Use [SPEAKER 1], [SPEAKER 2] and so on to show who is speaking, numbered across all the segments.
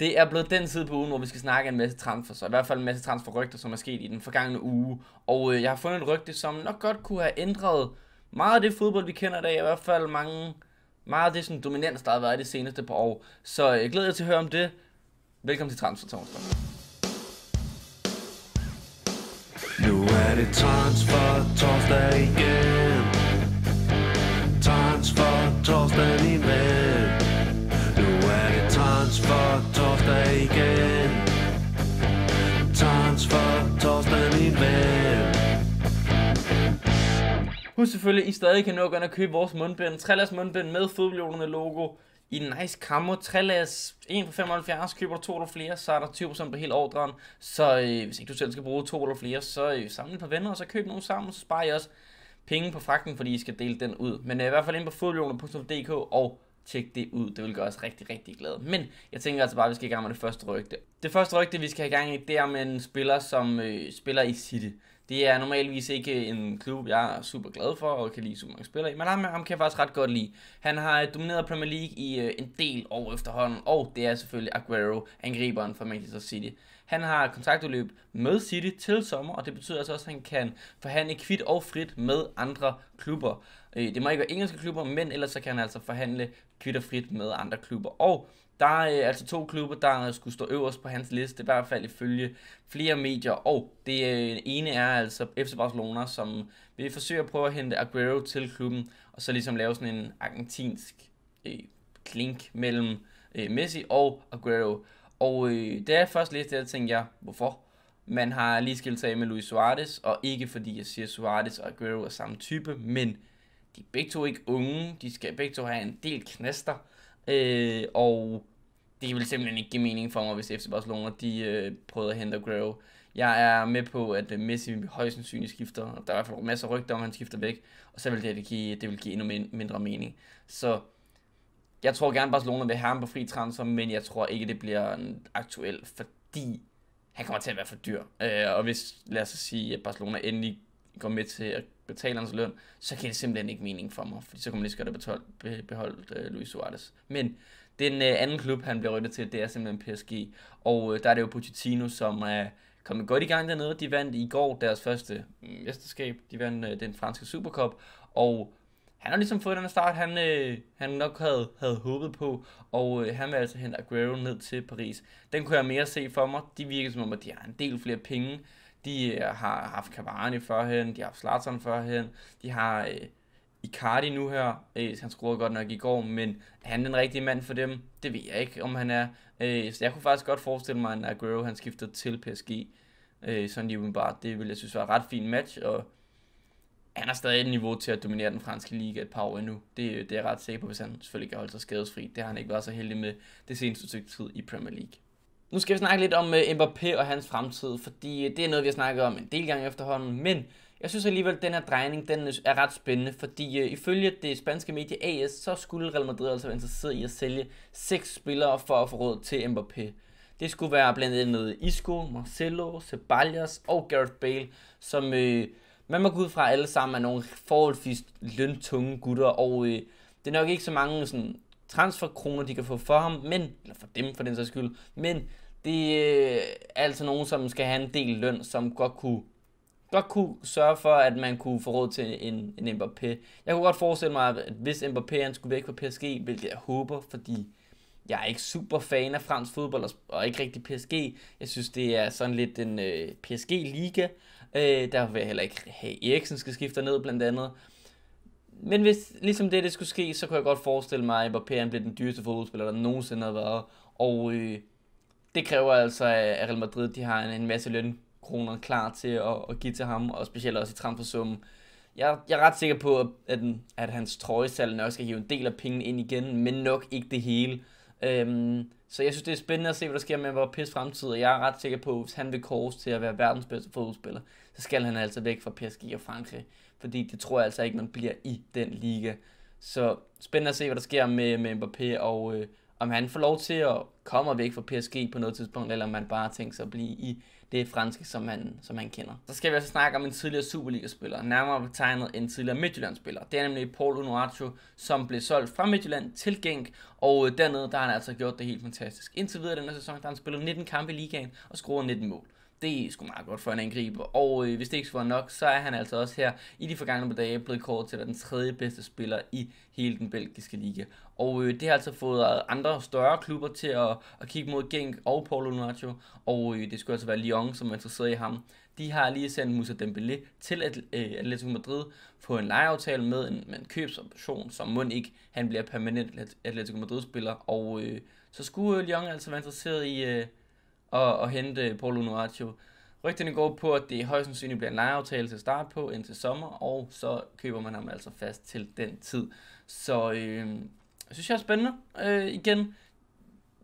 [SPEAKER 1] Det er blevet den tid på ugen, hvor vi skal snakke en masse transfers, og i hvert fald en masse transferrygter, som er sket i den forgangne uge. Og øh, jeg har fundet et rygte, som nok godt kunne have ændret meget af det fodbold, vi kender i dag, i hvert fald mange, meget af det sådan, dominans, der har været i det seneste par år. Så øh, jeg glæder jer til at høre om det. Velkommen til Transfer Torsdag. Nu er det Transfer Torsdag igen. Transfer Torsdag igen. Torsten min ven. Husk selvfølgelig, I stadig kan nå at gøre at købe vores mundbind. Trælas mundbind med fodboldhjulene logo i nice kammer. Trælas 1 for 75, køber du to eller flere, så er der 20% på hele ordren. Så øh, hvis ikke du selv skal bruge to eller flere, så øh, samle et par venner, og så køb nogle sammen, så sparer I også penge på fragten, fordi I skal dele den ud. Men øh, i hvert fald ind på fodboldhjulene.dk og tjek det ud. Det vil gøre os rigtig, rigtig glade. Men jeg tænker altså bare, at vi skal i gang med det første rygte. Det første rygte, vi skal have i gang i, det er med en spiller, som øh, spiller i City. Det er normalvis ikke en klub, jeg er super glad for og kan lide super mange spillere i, men ham, ham kan jeg faktisk ret godt lide. Han har domineret Premier League i øh, en del år efterhånden, og det er selvfølgelig Aguero, angriberen for Manchester City. Han har et kontraktudløb med City til sommer, og det betyder altså også, at han kan forhandle kvidt og frit med andre klubber. Øh, det må ikke være engelske klubber, men ellers så kan han altså forhandle kvidt og frit med andre klubber. Og der er øh, altså to klubber, der skulle stå øverst på hans liste, i hvert fald ifølge flere medier. Og det øh, ene er altså FC Barcelona, som vil forsøge at prøve at hente Aguero til klubben, og så ligesom lave sådan en argentinsk øh, klink mellem øh, Messi og Aguero. Og øh, da jeg først læste det, tænkte jeg, hvorfor? Man har lige skilt sig af med Luis Suarez, og ikke fordi jeg siger, Suarez og Aguero er samme type, men de er begge to ikke unge, de skal begge to have en del knaster, øh, og det vil simpelthen ikke give mening for mig, hvis FC Barcelona de, øh, prøvede at hente Aguero. Jeg er med på, at øh, Messi højst sandsynligt skifter, og der er i hvert fald masser af rygter om, han skifter væk, og så vil det, det, give, det vil give endnu mindre mening. Så jeg tror gerne, Barcelona vil have ham på fri transfer, men jeg tror ikke, det bliver aktuelt, fordi han kommer til at være for dyr. Øh, og hvis, lad os sige, at Barcelona endelig går med til at betale hans løn, så kan det simpelthen ikke mening for mig, fordi så kommer man lige så godt at beholde øh, Luis Suarez. Men den øh, anden klub, han bliver ryddet til, det er simpelthen PSG, og øh, der er det jo Pochettino, som er kommet godt i gang dernede. De vandt i går deres første mm, mesterskab, de vandt øh, den franske Supercup, og han har ligesom fået den start, han, øh, han nok havde, havde håbet på, og øh, han vil altså hente Aguero ned til Paris. Den kunne jeg mere se for mig. De virker som om, at de har en del flere penge. De øh, har haft Cavani førhen, de har haft Zlatan førhen, de har øh, Icardi nu her. Øh, han scorede godt nok i går, men er han den rigtige mand for dem? Det ved jeg ikke, om han er. Øh, så jeg kunne faktisk godt forestille mig, at Aguero han skifter til PSG. Øh, sådan lige bare. Det ville jeg synes var et ret fint match, og han har stadig et niveau til at dominere den franske liga et par år endnu. Det, det er jeg ret sikker på, hvis han selvfølgelig kan holde sig skadesfri. Det har han ikke været så heldig med det seneste stykke tid i Premier League. Nu skal vi snakke lidt om øh, Mbappé og hans fremtid, fordi øh, det er noget, vi har snakket om en del gange efterhånden, men jeg synes alligevel, at den her drejning den øh, er ret spændende, fordi ifølge det spanske medie AS, så skulle Real Madrid altså være interesseret i at sælge seks spillere for at få råd til Mbappé. Det skulle være blandt andet Isco, Marcelo, Ceballos og Gareth Bale, som øh, man må gå ud fra, at alle sammen er nogle forholdsvis løntunge gutter, og øh, det er nok ikke så mange sådan, transferkroner, de kan få for ham, men, eller for dem for den sags skyld, men det øh, er altså nogen, som skal have en del løn, som godt kunne godt kunne sørge for, at man kunne få råd til en, en Mbappé. Jeg kunne godt forestille mig, at hvis Mbappé han skulle væk fra PSG, hvilket jeg håber, fordi jeg er ikke super fan af fransk fodbold og, og ikke rigtig PSG. Jeg synes, det er sådan lidt en øh, PSG-liga, Øh, der vil jeg heller ikke have, Eriksen skal skifte ned blandt andet. Men hvis ligesom det, det skulle ske, så kunne jeg godt forestille mig, at Mbappé bliver den dyreste fodboldspiller, der nogensinde har været. Og øh, det kræver altså, at Real Madrid de har en, en masse lønkroner klar til at, at give til ham, og specielt også i transfersummen. Jeg, jeg er ret sikker på, at, at hans trøjesal nok skal hive en del af pengene ind igen, men nok ikke det hele. Øhm, så jeg synes, det er spændende at se, hvad der sker med vores PES fremtid, og jeg er ret sikker på, at hvis han vil kores til at være verdens bedste fodboldspiller, så skal han altså væk fra PSG og Frankrig, fordi det tror jeg altså ikke, man bliver i den liga. Så spændende at se, hvad der sker med, med Mbappé, og øh, om han får lov til at komme væk fra PSG på noget tidspunkt, eller om man bare tænker sig at blive i det franske, som han, som han kender. Så skal vi også altså snakke om en tidligere Superliga-spiller, nærmere betegnet en tidligere Midtjylland-spiller. Det er nemlig Paul Honoratio, som blev solgt fra Midtjylland til Genk, og øh, dernede der har han altså gjort det helt fantastisk. Indtil videre den her sæson, der har han spillet 19 kampe i ligaen og scoret 19 mål. Det er sgu meget godt for en angriber, og øh, hvis det ikke var nok, så er han altså også her i de forgangne par dage blevet kåret til at være den tredje bedste spiller i hele den belgiske liga. Og øh, det har altså fået øh, andre større klubber til at, at kigge mod Genk og Paulo Nacho, og øh, det skulle altså være Lyon, som er interesseret i ham. De har lige sendt Musa Dembélé til øh, Atletico Madrid på en lejeaftale med en, med en købsoption, som må ikke han bliver permanent Atletico Madrid-spiller, og øh, så skulle øh, Lyon altså være interesseret i... Øh, og, og hente Paul Unuaccio. Rygterne går på, at det højst sandsynligt bliver en lejeaftale til at starte på indtil sommer, og så køber man ham altså fast til den tid. Så øh, synes jeg er spændende øh, igen.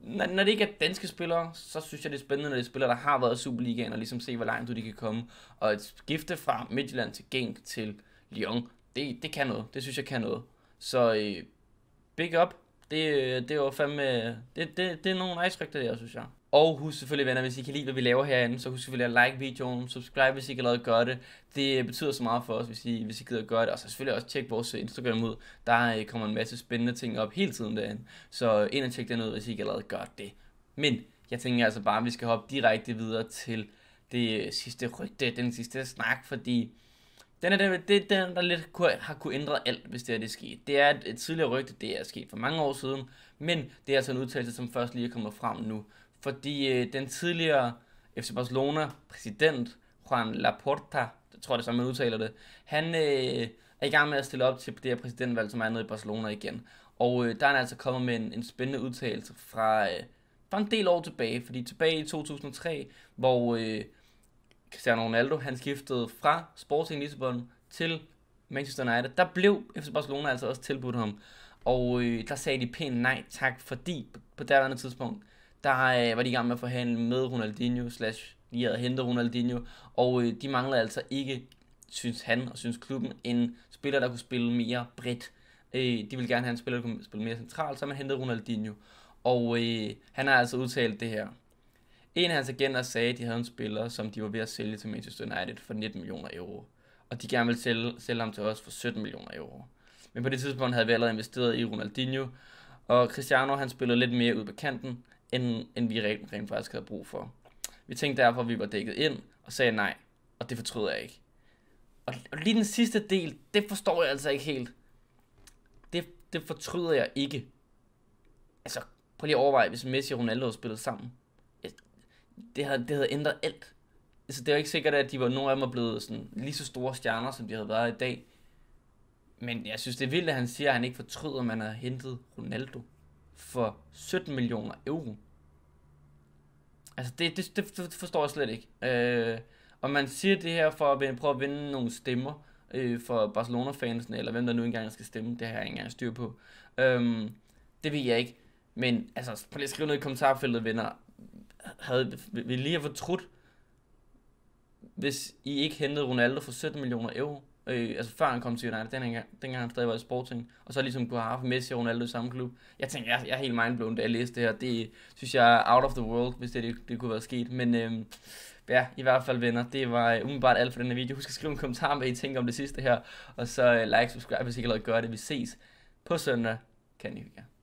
[SPEAKER 1] Når, når det ikke er danske spillere, så synes jeg, det er spændende, når det er spillere, der har været i Superligaen, og ligesom se, hvor langt du de kan komme. Og et skifte fra Midtjylland til Genk til Lyon, det, det kan noget. Det synes jeg kan noget. Så øh, big up. Det, øh, det var fandme... Det, det, det er nogle nice rygter der, synes jeg. Og husk selvfølgelig venner, hvis I kan lide hvad vi laver herinde, så husk selvfølgelig at like videoen, subscribe hvis I ikke allerede gør det. Det betyder så meget for os, hvis I, hvis I gider at gøre det. Og så selvfølgelig også tjek vores Instagram ud, der øh, kommer en masse spændende ting op hele tiden derinde. Så ind og tjek den ud, hvis I ikke allerede gør det. Men jeg tænker altså bare, at vi skal hoppe direkte videre til det øh, sidste rygte, den sidste snak, fordi den er den, det er den, der lidt har kunne ændre alt, hvis det er det sket. Det er et, et tidligere rygte, det er sket for mange år siden, men det er altså en udtalelse, som først lige er kommet frem nu. Fordi øh, den tidligere FC Barcelona-præsident, Juan Laporta, jeg tror det er sådan, man udtaler det, han øh, er i gang med at stille op til det her præsidentvalg, som er nede i Barcelona igen. Og øh, der er han altså kommet med en, en spændende udtalelse fra, øh, fra en del år tilbage, fordi tilbage i 2003, hvor... Øh, Cristiano Ronaldo, han skiftede fra Sporting Lissabon til Manchester United, der blev FC Barcelona altså også tilbudt ham. Og øh, der sagde de pænt nej tak, fordi på derværende tidspunkt, der øh, var de i gang med at forhandle med Ronaldinho, slash de havde hentet Ronaldinho, og øh, de manglede altså ikke, synes han og synes klubben, en spiller, der kunne spille mere bredt. Øh, de ville gerne have en spiller, der kunne spille mere centralt, så man hentede Ronaldinho. Og øh, han har altså udtalt det her. En af hans agenter sagde, at de havde en spiller, som de var ved at sælge til Manchester United for 19 millioner euro. Og de gerne ville sælge, sælge ham til os for 17 millioner euro. Men på det tidspunkt havde vi allerede investeret i Ronaldinho, og Cristiano han spillede lidt mere ud på kanten, end, end vi rent, rent faktisk havde brug for. Vi tænkte derfor, at vi var dækket ind, og sagde nej, og det fortryder jeg ikke. Og, og lige den sidste del, det forstår jeg altså ikke helt. Det, det fortryder jeg ikke. Altså, prøv lige at overveje, hvis Messi og Ronaldo havde spillet sammen det havde, det havde ændret alt. Så altså, det er jo ikke sikkert, at de var, nogle af dem var blevet sådan, lige så store stjerner, som de havde været i dag. Men jeg synes, det er vildt, at han siger, at han ikke fortryder, at man har hentet Ronaldo for 17 millioner euro. Altså, det, det, det forstår jeg slet ikke. Øh, og man siger det her for at prøve at vinde nogle stemmer øh, for Barcelona-fansene, eller hvem der nu engang skal stemme, det har jeg ikke engang styr på. Øh, det ved jeg ikke. Men altså, prøv lige at skrive noget i kommentarfeltet, venner havde, vi lige have fortrudt, hvis I ikke hentede Ronaldo for 17 millioner euro. Øh, altså før han kom til United, dengang, dengang han stadig var i Sporting. Og så ligesom kunne have haft Messi og Ronaldo i samme klub. Jeg tænkte, jeg, jeg er helt mindblown, da jeg læste det her. Det synes jeg er out of the world, hvis det, det, det kunne være sket. Men øh, ja, i hvert fald venner, det var øh, umiddelbart alt for den her video. Husk at skrive en kommentar, hvad I tænker om det sidste her. Og så øh, like, subscribe, hvis I ikke allerede gør det. Vi ses på søndag. Kan I ja.